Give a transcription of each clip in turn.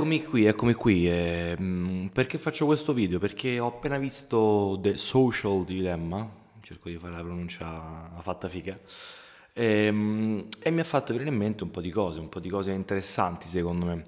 Eccomi qui, eccomi qui. Eh, eh mm, perché faccio questo video? Perché ho appena visto The Social Dilemma, cerco di fare la pronuncia fatta figa, e, ehm, e mi ha fatto venire in mente un po' di cose, un po' di cose interessanti secondo me.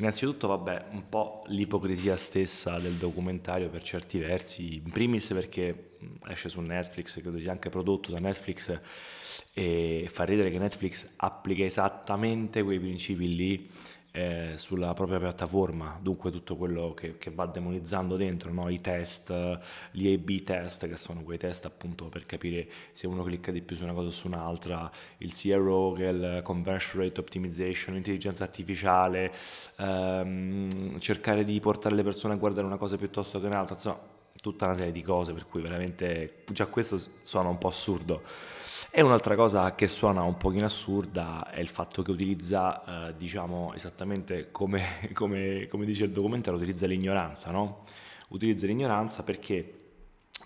Innanzitutto, vabbè, un po' l'ipocrisia stessa del documentario per certi versi, in primis perché mm, esce su Netflix, credo sia anche prodotto da Netflix, e fa ridere che Netflix applica esattamente quei principi lì eh, sulla propria piattaforma, dunque tutto quello che, che va demonizzando dentro, no? i test, gli A-B test, che sono quei test appunto per capire se uno clicca di più su una cosa o su un'altra, il CRO che è il Conversion Rate Optimization, l'intelligenza artificiale, ehm, cercare di portare le persone a guardare una cosa piuttosto che un'altra, insomma tutta una serie di cose per cui veramente già questo suona un po' assurdo. E un'altra cosa che suona un pochino assurda è il fatto che utilizza, eh, diciamo esattamente come, come, come, dice il documentario, utilizza l'ignoranza, no? Utilizza l'ignoranza perché,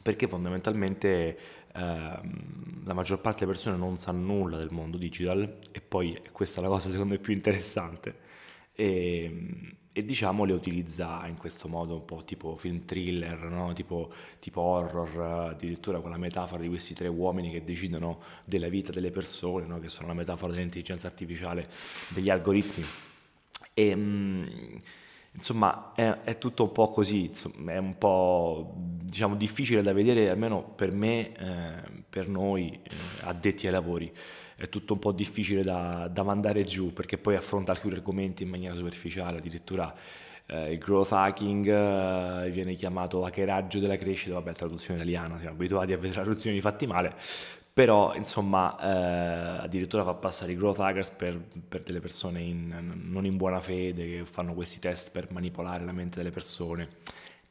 perché fondamentalmente ehm, la maggior parte delle persone non sa nulla del mondo digital e poi questa è la cosa secondo me più interessante e, ehm, e diciamo le utilizza in questo modo un po' tipo film thriller, no? tipo, tipo, horror, addirittura con la metafora di questi tre uomini che decidono della vita delle persone, no? che sono la metafora dell'intelligenza artificiale, degli algoritmi. E, ehm, mh, Insomma, è, è, tutto un po' così, insomma, è un po' diciamo, difficile da vedere, almeno per me, eh, per noi eh, addetti ai lavori, è tutto un po' difficile da, da mandare giù perché poi affronta alcuni argomenti in maniera superficiale, addirittura eh, il growth hacking eh, viene chiamato hackeraggio della crescita, vabbè traduzione italiana, siamo abituati a vedere traduzioni fatti male, però insomma eh, addirittura fa passare i growth hackers per, per delle persone in, non in buona fede che fanno questi test per manipolare la mente delle persone.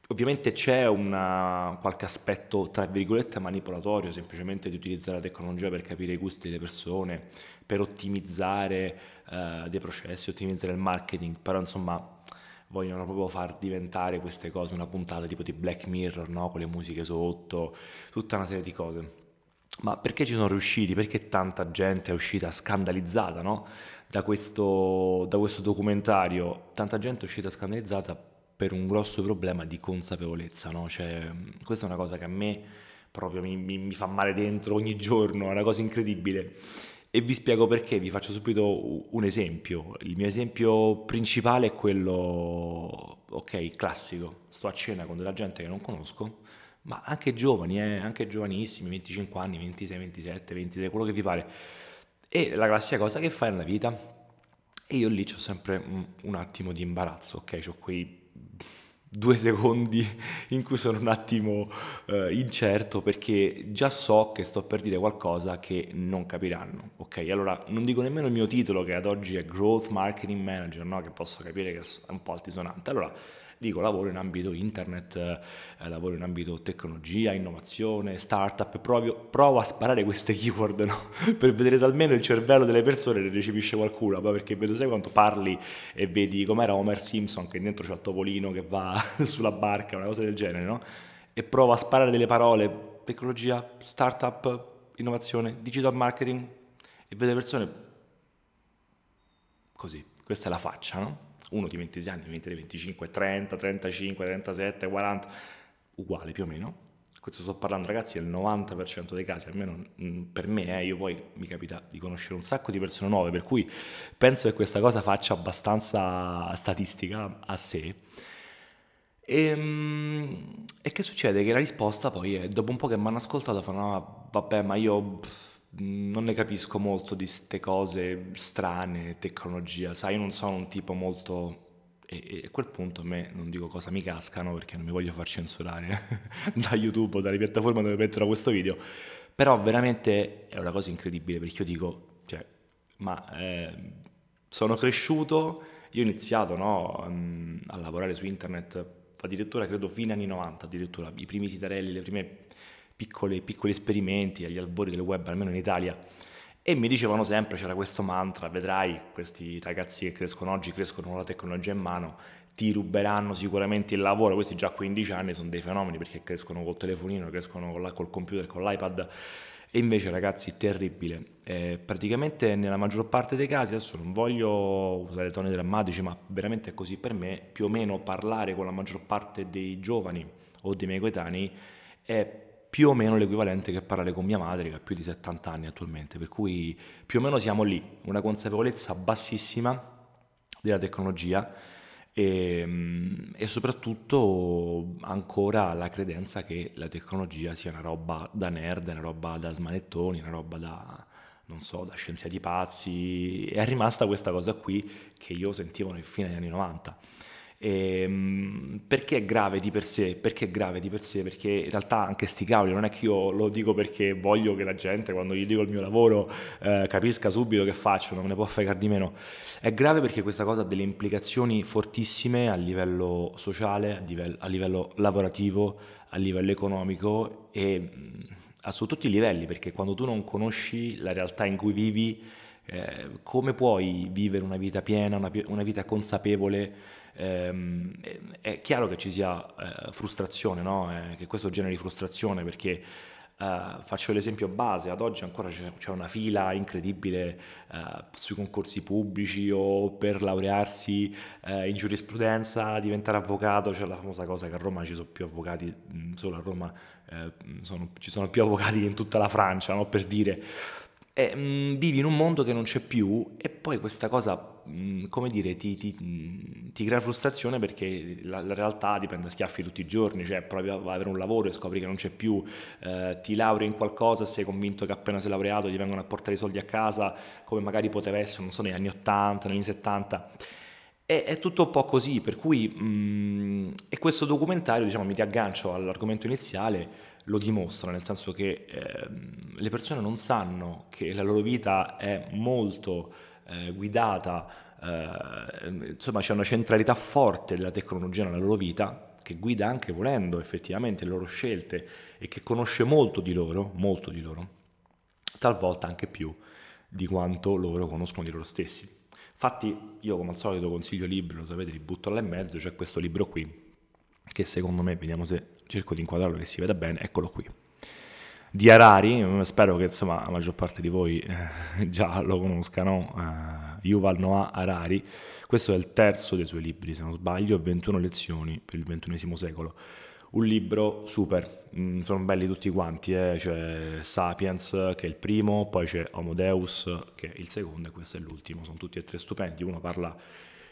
Ovviamente c'è una, qualche aspetto, tra virgolette, manipolatorio, semplicemente di utilizzare la tecnologia per capire i gusti delle persone, per ottimizzare eh, dei processi, ottimizzare il marketing, però insomma vogliono proprio far diventare queste cose una puntata tipo di Black Mirror, no? con le musiche sotto, tutta una serie di cose ma perché ci sono riusciti? Perché tanta gente è uscita scandalizzata no? da, questo, da questo documentario? Tanta gente è uscita scandalizzata per un grosso problema di consapevolezza, no? cioè, questa è una cosa che a me proprio mi, mi, mi, fa male dentro ogni giorno, è una cosa incredibile. E vi spiego perché, vi faccio subito un esempio. Il mio esempio principale è quello, ok, classico. Sto a cena con della gente che non conosco, ma anche giovani, eh, anche giovanissimi, 25 anni, 26, 27, 23, quello che vi pare. E la classica cosa che fai nella vita. E io lì ho sempre un, un attimo di imbarazzo, ok? Ho quei due secondi in cui sono un attimo eh, incerto perché già so che sto per dire qualcosa che non capiranno. Ok, allora non dico nemmeno il mio titolo che ad oggi è Growth Marketing Manager, no? che posso capire che è un po' altisonante. Allora dico lavoro in ambito internet, eh, lavoro in ambito tecnologia, innovazione, startup, proprio, provo a sparare queste keyword no? per vedere se almeno il cervello delle persone le recepisce qualcuno, perché vedo sai quanto parli e vedi com'era Homer Simpson che dentro c'è il topolino che va sulla barca, una cosa del genere, no? E prova a sparare delle parole, tecnologia, startup, innovazione, digital marketing, e vede persone così, questa è la faccia, no? Uno di 26 anni, 23, 25, 30, 35, 37, 40, uguale più o meno. Questo sto parlando ragazzi del 90% dei casi, almeno mm, per me, eh, io poi mi capita di conoscere un sacco di persone nuove, per cui penso che questa cosa faccia abbastanza statistica a sé e, ehm, e, che succede? Che la risposta poi è, dopo un po' che mi hanno ascoltato, fanno, ah, vabbè, ma io pff, non ne capisco molto di queste cose strane, tecnologia, sai, io non sono un tipo molto... E, a quel punto a me non dico cosa mi cascano perché non mi voglio far censurare da YouTube o dalle piattaforme dove metterò questo video, però veramente è una cosa incredibile perché io dico, cioè, ma eh, sono cresciuto, io ho iniziato no, a lavorare su internet addirittura credo fine anni 90, addirittura i primi sitarelli, le prime piccole, piccoli esperimenti agli albori del web, almeno in Italia. E mi dicevano sempre, c'era questo mantra, vedrai, questi ragazzi che crescono oggi crescono con la tecnologia in mano, ti ruberanno sicuramente il lavoro, questi già a 15 anni sono dei fenomeni perché crescono col telefonino, crescono col computer, con l'iPad e invece ragazzi, terribile. Eh, praticamente nella maggior parte dei casi, adesso non voglio usare toni drammatici, ma veramente è così per me, più o meno parlare con la maggior parte dei giovani o dei miei coetanei è più o meno l'equivalente che parlare con mia madre che ha più di 70 anni attualmente, per cui più o meno siamo lì, una consapevolezza bassissima della tecnologia e, ehm, e, soprattutto ancora la credenza che la tecnologia sia una roba da nerd, una roba da smanettoni, una roba da, non so, da scienziati pazzi, è rimasta questa cosa qui che io sentivo nel fine degli anni 90 e, ehm, perché è grave di per sé? Perché è grave di per sé? Perché in realtà anche sti cavoli, non è che io lo dico perché voglio che la gente, quando gli dico il mio lavoro, eh, capisca subito che faccio, non me ne può fregare di meno. È grave perché questa cosa ha delle implicazioni fortissime a livello sociale, a livello, a livello lavorativo, a livello economico e mm, su tutti i livelli, perché quando tu non conosci la realtà in cui vivi, eh, come puoi vivere una vita piena, una, una vita consapevole? ehm, è chiaro che ci sia eh, frustrazione, no? eh, che questo generi frustrazione perché Uh, faccio l'esempio base, ad oggi ancora c'è, c'è una fila incredibile uh, sui concorsi pubblici o per laurearsi uh, in giurisprudenza, diventare avvocato, c'è la famosa cosa che a Roma ci sono più avvocati, mm, solo a Roma mm, sono, ci sono più avvocati che in tutta la Francia, no? per dire e, eh, mh, mm, vivi in un mondo che non c'è più e poi questa cosa, mh, mm, come dire, ti, ti, mm, ti, crea frustrazione perché la, la, realtà ti prende schiaffi tutti i giorni, cioè provi ad avere un lavoro e scopri che non c'è più, eh, ti lauri in qualcosa, sei convinto che appena sei laureato ti vengono a portare i soldi a casa, come magari poteva essere, non so, negli anni 80, negli anni 70. E, è tutto un po' così, per cui... Mh, e questo documentario, diciamo, mi riaggancio all'argomento iniziale, lo dimostra, nel senso che eh, le persone non sanno che la loro vita è molto eh, guidata, eh, insomma c'è una centralità forte della tecnologia nella loro vita che guida anche volendo effettivamente le loro scelte e che conosce molto di loro, molto di loro, talvolta anche più di quanto loro conoscono di loro stessi. Infatti io come al solito consiglio libri, lo sapete, li butto là in mezzo, c'è questo libro qui che secondo me, vediamo se cerco di inquadrarlo che si veda bene, eccolo qui. Di Harari, mm, spero che insomma la maggior parte di voi eh, già lo conoscano, eh, Yuval Noah Harari, questo è il terzo dei suoi libri se non sbaglio, 21 lezioni per il XXI secolo, un libro super, mm, sono belli tutti quanti, eh? c'è Sapiens che è il primo, poi c'è Homo Deus che è il secondo e questo è l'ultimo, sono tutti e tre stupendi, uno parla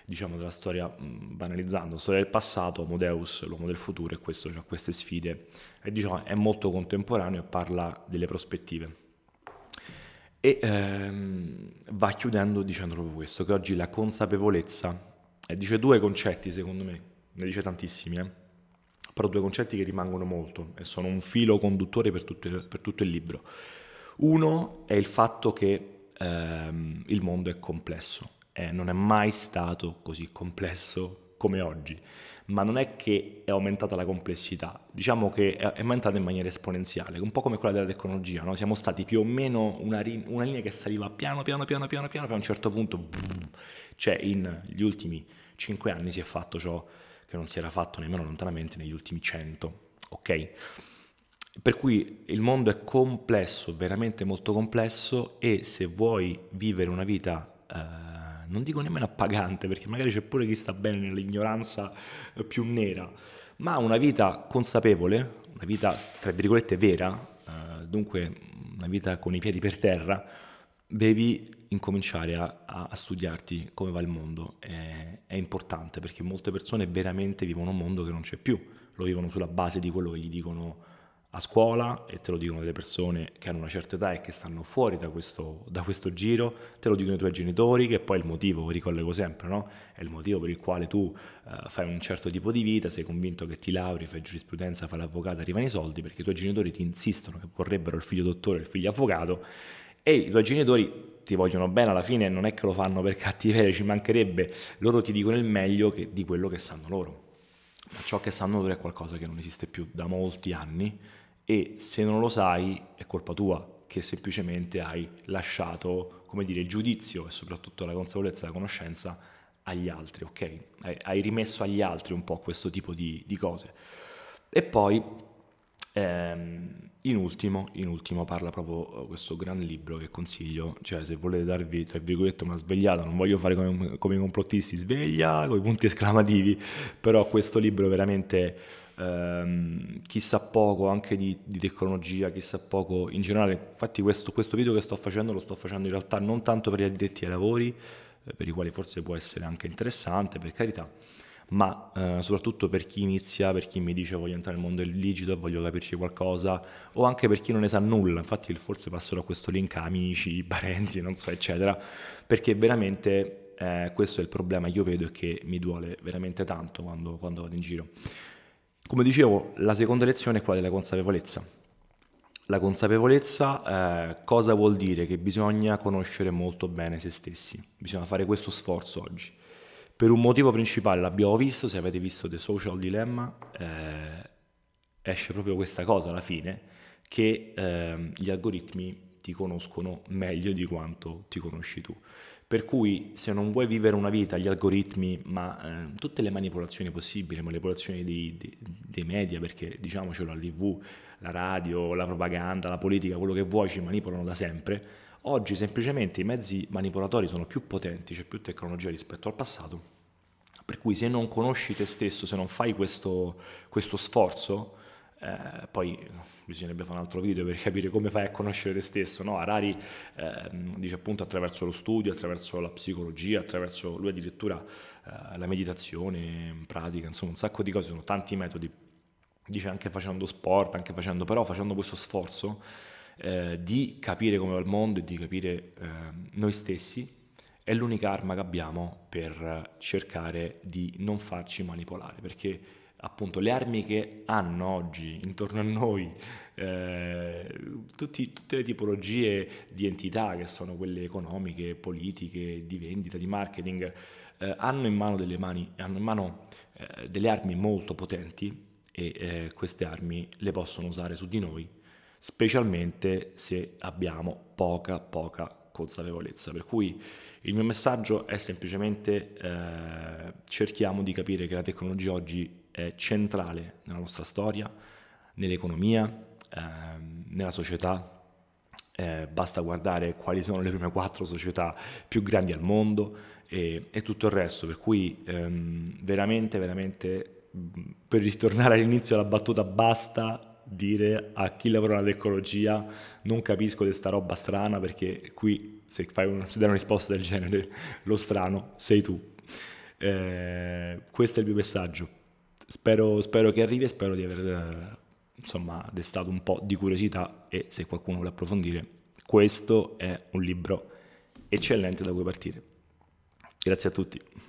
diciamo, della storia, mh, mm, banalizzando, storia del passato, Modeus, l'uomo del futuro, e questo ha cioè, queste sfide. E, diciamo, è molto contemporaneo e parla delle prospettive. E ehm, va chiudendo dicendo proprio questo, che oggi la consapevolezza, eh, dice due concetti secondo me, ne dice tantissimi, eh? però due concetti che rimangono molto e sono un filo conduttore per tutto il, per tutto il libro. Uno è il fatto che ehm, il mondo è complesso, eh, non è mai stato così complesso come oggi, ma non è che è aumentata la complessità, diciamo che è aumentata in maniera esponenziale, un po' come quella della tecnologia, no? siamo stati più o meno una, ri- una, linea che saliva piano piano piano piano piano, poi a un certo punto, brrr, cioè negli ultimi 5 anni si è fatto ciò che non si era fatto nemmeno lontanamente negli ultimi 100, ok? Per cui il mondo è complesso, veramente molto complesso e se vuoi vivere una vita... Eh, non dico nemmeno appagante, perché magari c'è pure chi sta bene nell'ignoranza eh, più nera, ma una vita consapevole, una vita tra virgolette vera, eh, dunque una vita con i piedi per terra, devi incominciare a, a studiarti come va il mondo. È, è, importante perché molte persone veramente vivono un mondo che non c'è più, lo vivono sulla base di quello che gli dicono a scuola e te lo dicono delle persone che hanno una certa età e che stanno fuori da questo, da questo giro, te lo dicono i tuoi genitori, che poi è il motivo, ricollego sempre, no? è il motivo per il quale tu uh, fai un certo tipo di vita, sei convinto che ti lauri, fai giurisprudenza, fai l'avvocato, arrivano i soldi, perché i tuoi genitori ti insistono che vorrebbero il figlio dottore, il figlio avvocato, e i tuoi genitori ti vogliono bene alla fine, non è che lo fanno per cattiveria, ci mancherebbe, loro ti dicono il meglio che, di quello che sanno loro. Ma ciò che sanno loro è qualcosa che non esiste più da molti anni, e se non lo sai è colpa tua che semplicemente hai lasciato, come dire, il giudizio e soprattutto la consapevolezza e la conoscenza agli altri, ok? Hai, rimesso agli altri un po' questo tipo di, di cose. E poi, ehm, in, ultimo, in ultimo, parla proprio eh, questo gran libro che consiglio, cioè se volete darvi, tra virgolette, una svegliata, non voglio fare come, come i complottisti, sveglia, con i punti esclamativi, però questo libro veramente ehm, chi poco anche di, di, tecnologia, chissà poco in generale. Infatti questo, questo, video che sto facendo lo sto facendo in realtà non tanto per gli addetti ai lavori, eh, per i quali forse può essere anche interessante, per carità, ma eh, soprattutto per chi inizia, per chi mi dice voglio entrare nel mondo del digito, voglio capirci qualcosa, o anche per chi non ne sa nulla, infatti forse passerò questo link a amici, parenti, non so, eccetera, perché veramente eh, questo è il problema che io vedo e che mi duole veramente tanto quando, quando vado in giro. Come dicevo, la seconda lezione è quella della consapevolezza. La consapevolezza eh, cosa vuol dire? Che bisogna conoscere molto bene se stessi, bisogna fare questo sforzo oggi. Per un motivo principale, l'abbiamo visto, se avete visto The Social Dilemma, eh, esce proprio questa cosa alla fine, che eh, gli algoritmi ti conoscono meglio di quanto ti conosci tu. Per cui se non vuoi vivere una vita, gli algoritmi, ma eh, tutte le manipolazioni possibili, manipolazioni di, di, dei media, perché diciamocelo, la tv, la radio, la propaganda, la politica, quello che vuoi ci manipolano da sempre, oggi semplicemente i mezzi manipolatori sono più potenti, c'è più tecnologia rispetto al passato, per cui se non conosci te stesso, se non fai questo, questo sforzo, eh, poi bisognerebbe fare un altro video per capire come fai a conoscere te stesso. No? Harari eh, dice appunto attraverso lo studio, attraverso la psicologia, attraverso lui addirittura eh, la meditazione pratica, insomma un sacco di cose, sono tanti metodi. Dice anche facendo sport, anche facendo, però facendo questo sforzo eh, di capire come va il mondo e di capire ehm, noi stessi è l'unica arma che abbiamo per cercare di non farci manipolare, perché appunto le armi che hanno oggi intorno a noi, eh, tutti, tutte le tipologie di entità che sono quelle economiche, politiche, di vendita, di marketing, eh, hanno in mano delle, mani, hanno in mano, eh, delle armi molto potenti e eh, queste armi le possono usare su di noi, specialmente se abbiamo poca, poca consapevolezza. Per cui il mio messaggio è semplicemente eh, cerchiamo di capire che la tecnologia oggi eh, centrale nella nostra storia, nell'economia, eh, nella società. Eh, basta guardare quali sono le prime quattro società più grandi al mondo e, e tutto il resto, per cui ehm, veramente, veramente, per ritornare all'inizio della battuta, basta dire a chi lavora nell'ecologia non capisco di sta roba strana perché qui se, fai un, se dai una risposta del genere lo strano sei tu. Eh, questo è il mio messaggio spero, spero che arrivi e spero di aver eh, insomma, destato un po' di curiosità e se qualcuno vuole approfondire, questo è un libro eccellente da cui partire. Grazie a tutti.